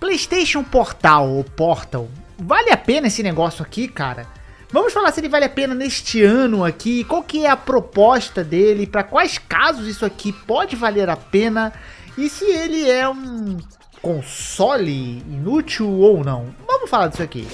PlayStation Portal ou Portal, vale a pena esse negócio aqui, cara? Vamos falar se ele vale a pena neste ano aqui, qual que é a proposta dele, para quais casos isso aqui pode valer a pena e se ele é um console inútil ou não. Vamos falar disso aqui.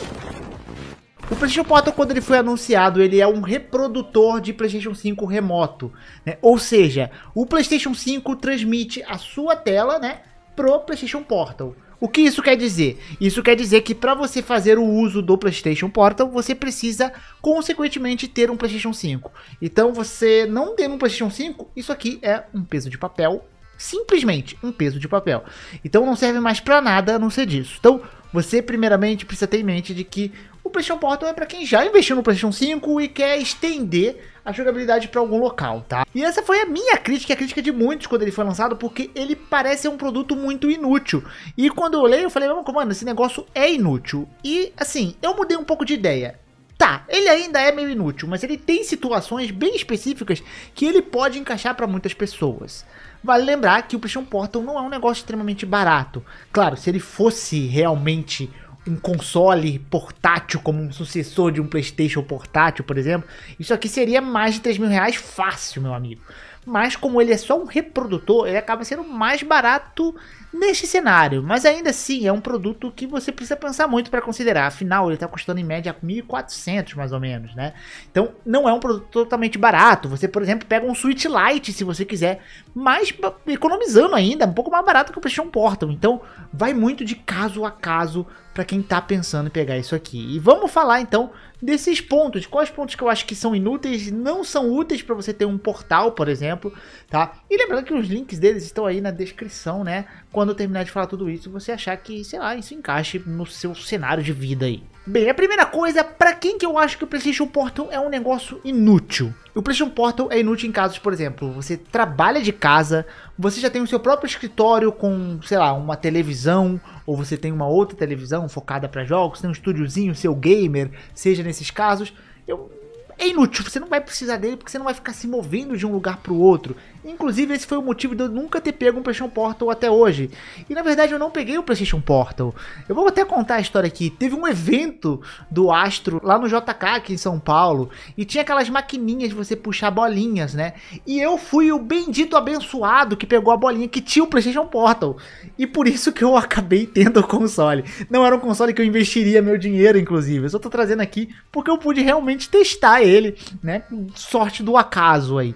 O PlayStation Portal, quando ele foi anunciado, ele é um reprodutor de PlayStation 5 remoto, né? Ou seja, o PlayStation 5 transmite a sua tela, né, pro PlayStation Portal. O que isso quer dizer? Isso quer dizer que para você fazer o uso do PlayStation Portal, você precisa consequentemente ter um PlayStation 5. Então, você não tem um PlayStation 5, isso aqui é um peso de papel, simplesmente um peso de papel. Então, não serve mais para nada a não ser disso. Então, você primeiramente precisa ter em mente de que PlayStation Portal é para quem já investiu no PlayStation 5 e quer estender a jogabilidade para algum local, tá? E essa foi a minha crítica, a crítica de muitos quando ele foi lançado, porque ele parece um produto muito inútil. E quando eu olhei, eu falei, mano, esse negócio é inútil. E assim, eu mudei um pouco de ideia. Tá, ele ainda é meio inútil, mas ele tem situações bem específicas que ele pode encaixar para muitas pessoas. Vale lembrar que o PlayStation Portal não é um negócio extremamente barato. Claro, se ele fosse realmente um console portátil, como um sucessor de um PlayStation portátil, por exemplo, isso aqui seria mais de 3 mil reais fácil, meu amigo. Mas como ele é só um reprodutor, ele acaba sendo mais barato neste cenário. Mas ainda assim, é um produto que você precisa pensar muito para considerar. Afinal, ele está custando em média 1.400 mais ou menos, né? Então, não é um produto totalmente barato. Você, por exemplo, pega um Switch Lite, se você quiser, mas economizando ainda, um pouco mais barato que o PlayStation Portal. Então, vai muito de caso a caso para quem está pensando em pegar isso aqui. E vamos falar então desses pontos, quais pontos que eu acho que são inúteis, não são úteis para você ter um portal, por exemplo, tá? E lembrando que os links deles estão aí na descrição, né? Quando eu terminar de falar tudo isso, você achar que, sei lá, isso encaixe no seu cenário de vida aí. Bem, a primeira coisa, para quem que eu acho que o PlayStation Portal é um negócio inútil? O PlayStation Portal é inútil em casos, por exemplo, você trabalha de casa, você já tem o seu próprio escritório com, sei lá, uma televisão, ou você tem uma outra televisão focada para jogos, tem um estúdiozinho, seu gamer, seja nesses casos, eu... é inútil, você não vai precisar dele porque você não vai ficar se movendo de um lugar para o outro. Inclusive, esse foi o motivo de eu nunca ter pego um PlayStation Portal até hoje. E na verdade, eu não peguei o PlayStation Portal. Eu vou até contar a história aqui. Teve um evento do Astro lá no JK, aqui em São Paulo, e tinha aquelas maquininhas de você puxar bolinhas, né? E eu fui o bendito abençoado que pegou a bolinha que tinha o PlayStation Portal. E por isso que eu acabei tendo o console. Não era um console que eu investiria meu dinheiro, inclusive. Eu só tô trazendo aqui porque eu pude realmente testar ele, né? Sorte do acaso aí.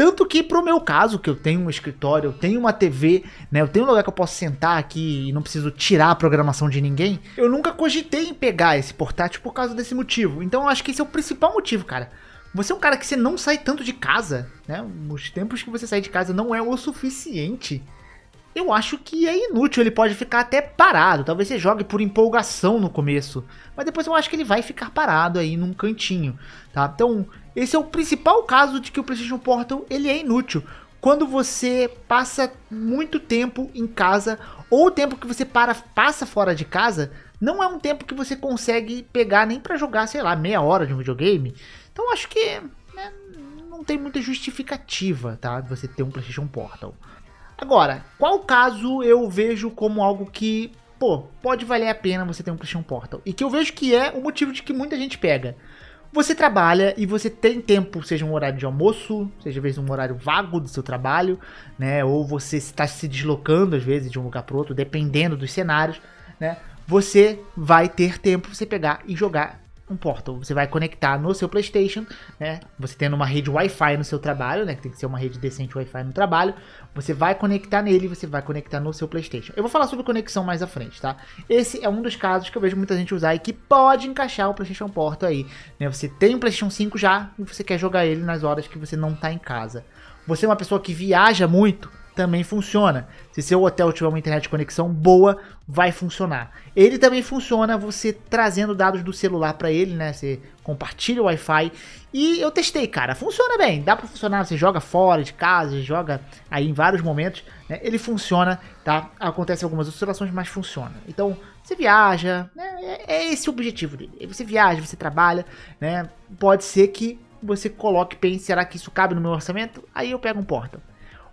Tanto que, pro meu caso, que eu tenho um escritório, eu tenho uma TV, né? Eu tenho um lugar que eu posso sentar aqui e não preciso tirar a programação de ninguém. Eu nunca cogitei em pegar esse portátil por causa desse motivo. Então eu acho que esse é o principal motivo, cara. Você é um cara que você não sai tanto de casa, né? Os tempos que você sai de casa não é o suficiente. Eu acho que é inútil, ele pode ficar até parado. Talvez você jogue por empolgação no começo, mas depois eu acho que ele vai ficar parado aí num cantinho, tá? Então, esse é o principal caso de que o PlayStation Portal ele é inútil. Quando você passa muito tempo em casa ou o tempo que você para, passa fora de casa, não é um tempo que você consegue pegar nem para jogar, sei lá, meia hora de um videogame. Então acho que né, não tem muita justificativa, tá? Você ter um PlayStation Portal. Agora, qual caso eu vejo como algo que, pô, pode valer a pena você ter um PlayStation Portal? E que eu vejo que é o motivo de que muita gente pega. Você trabalha e você tem tempo, seja um horário de almoço, seja às vezes um horário vago do seu trabalho, né? Ou você está se deslocando às vezes de um lugar para outro, dependendo dos cenários, né? Você vai ter tempo para você pegar e jogar um portal. Você vai conectar no seu PlayStation, né? Você tendo uma rede Wi-Fi no seu trabalho, né? Que tem que ser uma rede decente Wi-Fi no trabalho. Você vai conectar nele, você vai conectar no seu PlayStation. Eu vou falar sobre conexão mais à frente, tá? Esse é um dos casos que eu vejo muita gente usar e que pode encaixar o PlayStation porto aí, né? Você tem o um PlayStation 5 já e você quer jogar ele nas horas que você não tá em casa. Você é uma pessoa que viaja muito, também funciona. Se seu hotel tiver uma internet de conexão boa, vai funcionar. Ele também funciona você trazendo dados do celular para ele, né? Você compartilha o Wi-Fi. E eu testei, cara. Funciona bem. Dá para funcionar. Você joga fora de casa, joga aí em vários momentos. Né? Ele funciona, tá? Acontece algumas oscilações, mas funciona. Então, você viaja, né? É, é esse o objetivo dele. Você viaja, você trabalha, né? Pode ser que você coloque, pense, será que isso cabe no meu orçamento? Aí eu pego um portal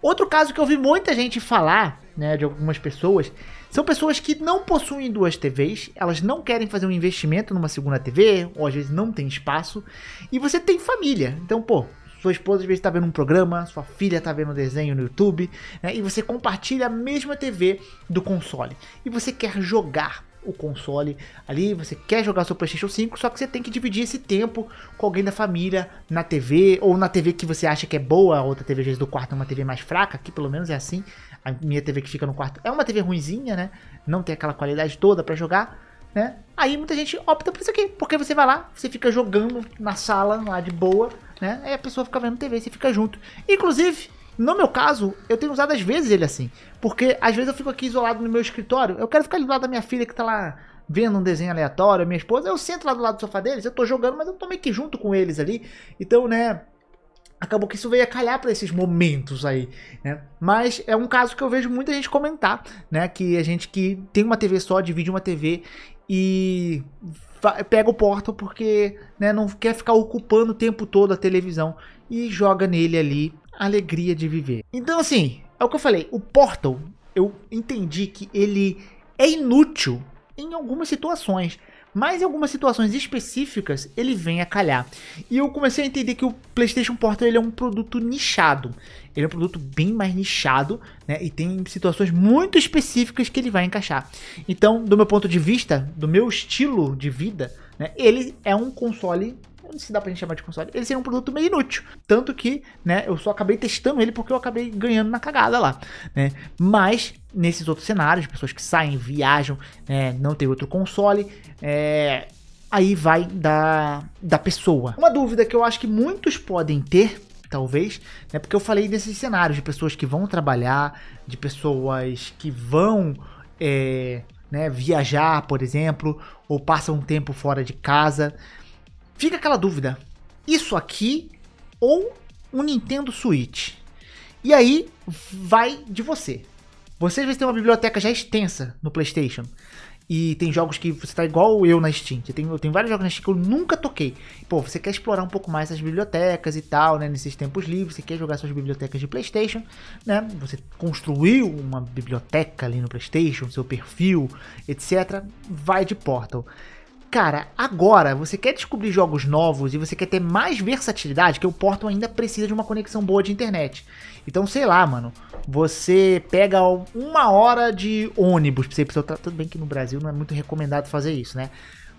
Outro caso que eu vi muita gente falar, né, de algumas pessoas, são pessoas que não possuem duas TVs, elas não querem fazer um investimento numa segunda TV, ou às vezes não tem espaço, e você tem família. Então, pô, sua esposa às vezes está vendo um programa, sua filha está vendo um desenho no YouTube, né, e você compartilha a mesma TV do console e você quer jogar o console ali, você quer jogar seu PlayStation 5, só que você tem que dividir esse tempo com alguém da família na TV, ou na TV que você acha que é boa, outra TV às vezes do quarto é uma TV mais fraca, aqui pelo menos é assim. A minha TV que fica no quarto é uma TV ruinzinha, né? Não tem aquela qualidade toda para jogar, né? Aí muita gente opta por isso aqui, porque você vai lá, você fica jogando na sala lá de boa, né? Aí a pessoa fica vendo TV, você fica junto. Inclusive, no meu caso, eu tenho usado às vezes ele assim. Porque às vezes eu fico aqui isolado no meu escritório, eu quero ficar ali do lado da minha filha que tá lá vendo um desenho aleatório, minha esposa, eu sento lá do lado do sofá deles, eu tô jogando, mas eu tô meio que junto com eles ali. Então, né, acabou que isso veio a calhar para esses momentos aí, né? Mas é um caso que eu vejo muita gente comentar, né, que a gente que tem uma TV só, divide uma TV e pega o portal porque né, não quer ficar ocupando o tempo todo a televisão e joga nele ali alegria de viver. Então, assim, é o que eu falei. O Portal, eu entendi que ele é inútil em algumas situações. Mas em algumas situações específicas ele vem a calhar. E eu comecei a entender que o PlayStation Portal ele é um produto nichado. Ele é um produto bem mais nichado, né? E tem situações muito específicas que ele vai encaixar. Então, do meu ponto de vista, do meu estilo de vida, né? Ele é um console não sei se dá pra gente chamar de console, ele seria um produto meio inútil. Tanto que, né, eu só acabei testando ele porque eu acabei ganhando na cagada lá, né? Mas, nesses outros cenários, pessoas que saem, viajam, né, não tem outro console, é, aí vai da, da pessoa. Uma dúvida que eu acho que muitos podem ter, talvez, né, porque eu falei desses cenários, de pessoas que vão trabalhar, de pessoas que vão... É, né, viajar, por exemplo, ou passam um tempo fora de casa. Fica aquela dúvida: isso aqui ou um Nintendo Switch? E aí vai de você. Você às vezes tem uma biblioteca já extensa no PlayStation. E tem jogos que você tá igual eu na Steam. Que tem, eu tenho vários jogos na Steam que eu nunca toquei. Pô, você quer explorar um pouco mais as bibliotecas e tal, né? Nesses tempos livres, você quer jogar suas bibliotecas de PlayStation, né? Você construiu uma biblioteca ali no PlayStation, seu perfil, etc. Vai de Portal. Cara, agora você quer descobrir jogos novos e você quer ter mais versatilidade, que o Porto ainda precisa de uma conexão boa de internet. Então, sei lá, mano, você pega uma hora de ônibus, você precisa, tudo bem que no Brasil não é muito recomendado fazer isso, né?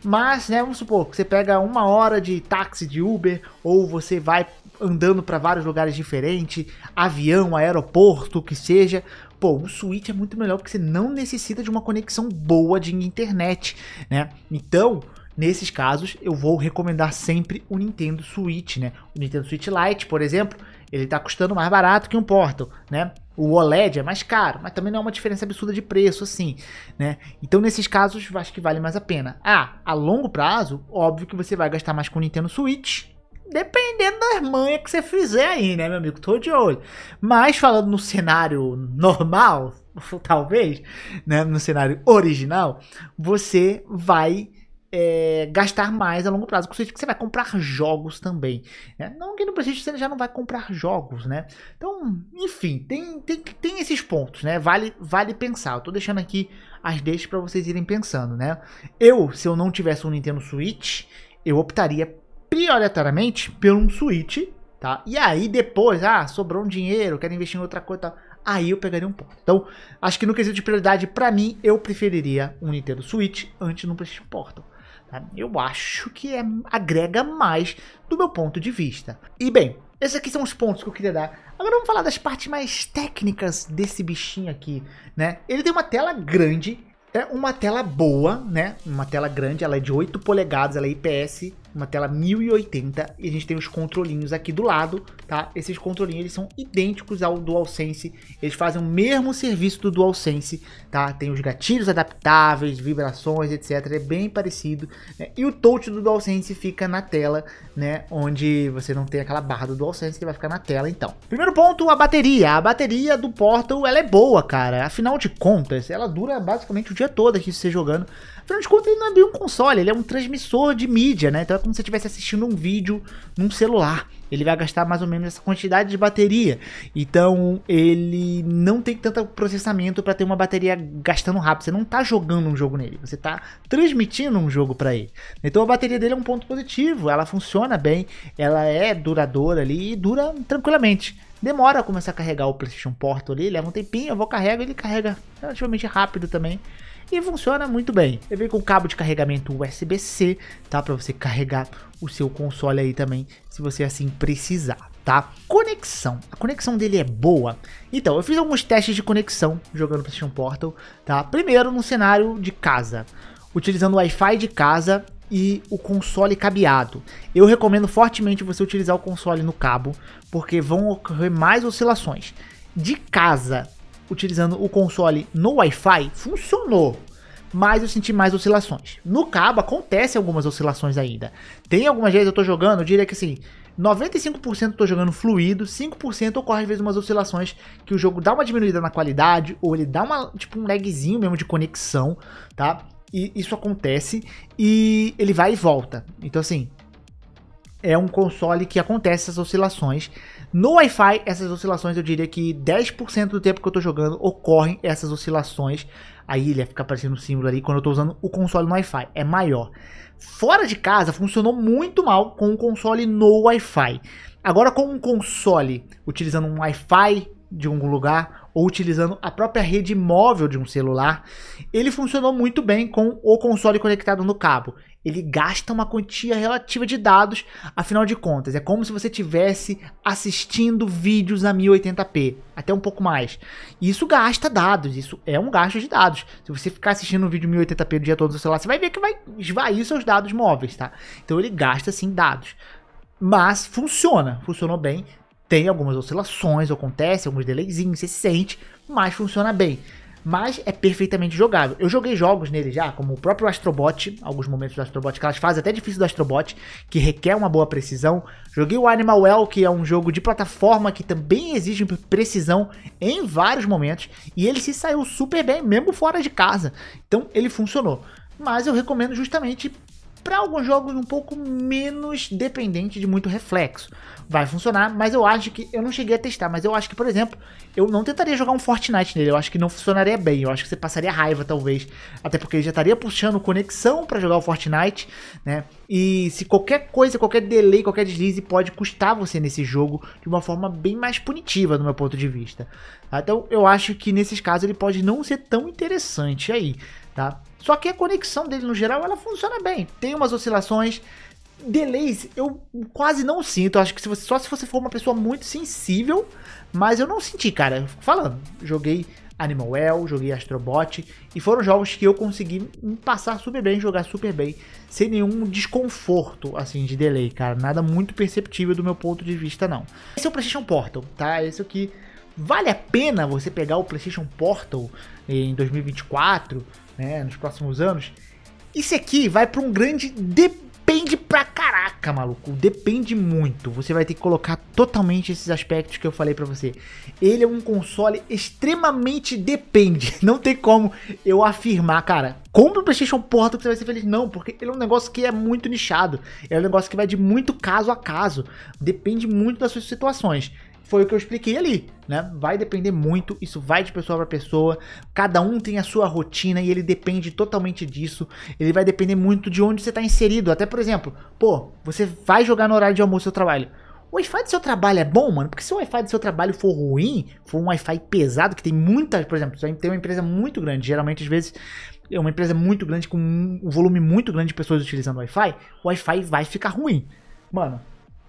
Mas, né, vamos supor que você pega uma hora de táxi de Uber ou você vai andando para vários lugares diferentes, avião, aeroporto, o que seja, Pô, o Switch é muito melhor porque você não necessita de uma conexão boa de internet, né? Então, nesses casos, eu vou recomendar sempre o Nintendo Switch, né? O Nintendo Switch Lite, por exemplo, ele tá custando mais barato que um Portal, né? O OLED é mais caro, mas também não é uma diferença absurda de preço, assim, né? Então, nesses casos, acho que vale mais a pena. Ah, a longo prazo, óbvio que você vai gastar mais com o Nintendo Switch, Dependendo das manhas que você fizer aí, né, meu amigo? Tô de olho. Mas falando no cenário normal, talvez, né, no cenário original, você vai é, gastar mais a longo prazo. Com que você vai comprar jogos também. Né? Não que no prestígio você já não vai comprar jogos, né? Então, enfim, tem, tem, tem esses pontos, né? Vale, vale pensar. Eu tô deixando aqui as deixas para vocês irem pensando, né? Eu, se eu não tivesse um Nintendo Switch, eu optaria prioritariamente por um switch, tá? E aí depois, ah, sobrou um dinheiro, quero investir em outra coisa, tá? aí eu pegaria um ponto. Então, acho que no quesito de prioridade, para mim, eu preferiria um Nintendo Switch antes de um PlayStation Portal. Tá? Eu acho que é, agrega mais do meu ponto de vista. E bem, esses aqui são os pontos que eu queria dar. Agora vamos falar das partes mais técnicas desse bichinho aqui, né? Ele tem uma tela grande, é uma tela boa, né? Uma tela grande, ela é de 8 polegadas, ela é IPS uma tela 1080 e a gente tem os controlinhos aqui do lado tá? Esses controlinhos eles são idênticos ao DualSense, eles fazem o mesmo serviço do DualSense, tá? Tem os gatilhos adaptáveis, vibrações, etc. É bem parecido. Né? E o touch do DualSense fica na tela, né? Onde você não tem aquela barra do DualSense que vai ficar na tela, então. Primeiro ponto, a bateria. A bateria do Portal, ela é boa, cara. Afinal de contas, ela dura basicamente o dia todo aqui você jogando. Afinal de contas, ele não é bem um console, ele é um transmissor de mídia, né? Então é como se você estivesse assistindo um vídeo num celular. Ele vai gastar mais ou menos essa quantidade de bateria. Então ele não tem tanto processamento para ter uma bateria gastando rápido. Você não está jogando um jogo nele, você está transmitindo um jogo para ele. Então a bateria dele é um ponto positivo. Ela funciona bem, ela é duradoura ali e dura tranquilamente. Demora a começar a carregar o PlayStation Porto ali, leva um tempinho, eu vou carregar ele carrega relativamente rápido também e funciona muito bem. Ele vem com cabo de carregamento USB-C, tá? Para você carregar o seu console aí também, se você assim precisar, tá? Conexão. A conexão dele é boa. Então, eu fiz alguns testes de conexão jogando PlayStation Portal, tá? Primeiro no cenário de casa, utilizando o Wi-Fi de casa e o console cabeado. Eu recomendo fortemente você utilizar o console no cabo, porque vão ocorrer mais oscilações. De casa utilizando o console no Wi-Fi, funcionou. Mas eu senti mais oscilações. No cabo acontece algumas oscilações ainda. Tem algumas vezes eu tô jogando, eu diria que assim, 95% tô jogando fluido, 5% ocorre às vezes umas oscilações que o jogo dá uma diminuída na qualidade, ou ele dá uma, tipo um lagzinho mesmo de conexão, tá? E isso acontece e ele vai e volta. Então assim, é um console que acontece essas oscilações. No Wi-Fi, essas oscilações, eu diria que 10% do tempo que eu estou jogando ocorrem essas oscilações. Aí ele ia ficar aparecendo um símbolo ali quando eu estou usando o console no Wi-Fi, é maior. Fora de casa, funcionou muito mal com o console no Wi-Fi. Agora, com um console utilizando um Wi-Fi de algum lugar ou utilizando a própria rede móvel de um celular, ele funcionou muito bem com o console conectado no cabo. Ele gasta uma quantia relativa de dados, afinal de contas, é como se você tivesse assistindo vídeos a 1080p, até um pouco mais. Isso gasta dados, isso é um gasto de dados. Se você ficar assistindo um vídeo 1080p o dia todo no celular, você vai ver que vai esvair seus dados móveis, tá? Então ele gasta sim dados. Mas funciona, funcionou bem, tem algumas oscilações, acontece alguns delayzinhos, você sente, mas funciona bem. Mas é perfeitamente jogável. Eu joguei jogos nele já, como o próprio Astrobot, alguns momentos do Astrobot, que elas fazem até difícil do Astrobot, que requer uma boa precisão. Joguei o Animal Well, que é um jogo de plataforma que também exige precisão em vários momentos, e ele se saiu super bem, mesmo fora de casa. Então ele funcionou. Mas eu recomendo justamente para alguns jogos um pouco menos dependente de muito reflexo. Vai funcionar, mas eu acho que. Eu não cheguei a testar, mas eu acho que, por exemplo, eu não tentaria jogar um Fortnite nele. Eu acho que não funcionaria bem. Eu acho que você passaria raiva, talvez. Até porque ele já estaria puxando conexão para jogar o Fortnite, né? E se qualquer coisa, qualquer delay, qualquer deslize pode custar você nesse jogo de uma forma bem mais punitiva, do meu ponto de vista. Tá? Então eu acho que nesses casos ele pode não ser tão interessante aí, tá? Só que a conexão dele no geral ela funciona bem. Tem umas oscilações. Delays eu quase não sinto. Acho que se você, só se você for uma pessoa muito sensível, mas eu não senti, cara. Falando, joguei Animal Well, joguei Astrobot e foram jogos que eu consegui passar super bem, jogar super bem, sem nenhum desconforto assim de delay, cara, nada muito perceptível do meu ponto de vista não. Esse é o PlayStation Portal, tá? Esse aqui vale a pena você pegar o PlayStation Portal eh, em 2024 né, nos próximos anos. Isso aqui vai para um grande depende pra caraca, maluco. Depende muito. Você vai ter que colocar totalmente esses aspectos que eu falei para você. Ele é um console extremamente depende. Não tem como eu afirmar, cara. Compre o PlayStation Porta que você vai ser feliz. Não, porque ele é um negócio que é muito nichado. É um negócio que vai de muito caso a caso. Depende muito das suas situações foi o que eu expliquei ali, né? Vai depender muito, isso vai de pessoa para pessoa. Cada um tem a sua rotina e ele depende totalmente disso. Ele vai depender muito de onde você está inserido. Até por exemplo, pô, você vai jogar no horário de almoço seu trabalho. O Wi-Fi do seu trabalho é bom, mano? Porque se o Wi-Fi do seu trabalho for ruim, for um Wi-Fi pesado, que tem muitas, por exemplo, você tem uma empresa muito grande, geralmente às vezes é uma empresa muito grande com um volume muito grande de pessoas utilizando Wi-Fi, o Wi-Fi vai ficar ruim. Mano,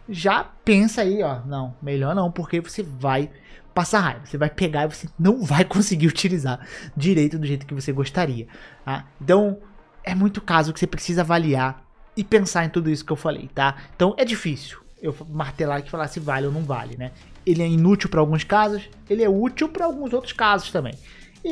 já pensa aí, ó, não, melhor não, porque você vai passar raiva, você vai pegar e você não vai conseguir utilizar direito do jeito que você gostaria, tá? Então, é muito caso que você precisa avaliar e pensar em tudo isso que eu falei, tá? Então, é difícil eu martelar e falar se vale ou não vale, né? Ele é inútil para alguns casos, ele é útil para alguns outros casos também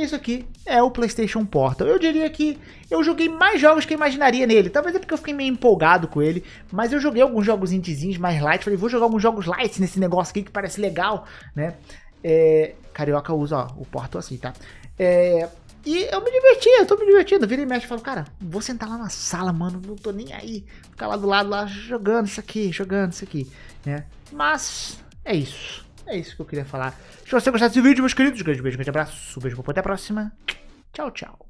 isso aqui é o PlayStation Portal. Eu diria que eu joguei mais jogos que eu imaginaria nele. Talvez é porque eu fiquei meio empolgado com ele. Mas eu joguei alguns jogos mais light. Falei, vou jogar alguns jogos light nesse negócio aqui que parece legal, né? É, Carioca usa ó, o Portal assim, tá? É, e eu me diverti, eu tô me divertindo. Vira e mexe e falo, cara, vou sentar lá na sala, mano. Não tô nem aí. Ficar lá do lado, lá jogando isso aqui, jogando isso aqui, né? Mas é isso. É isso que eu queria falar. Se você gostar desse vídeo, meus queridos, grande beijo, grande abraço, beijo, até a próxima. Tchau, tchau.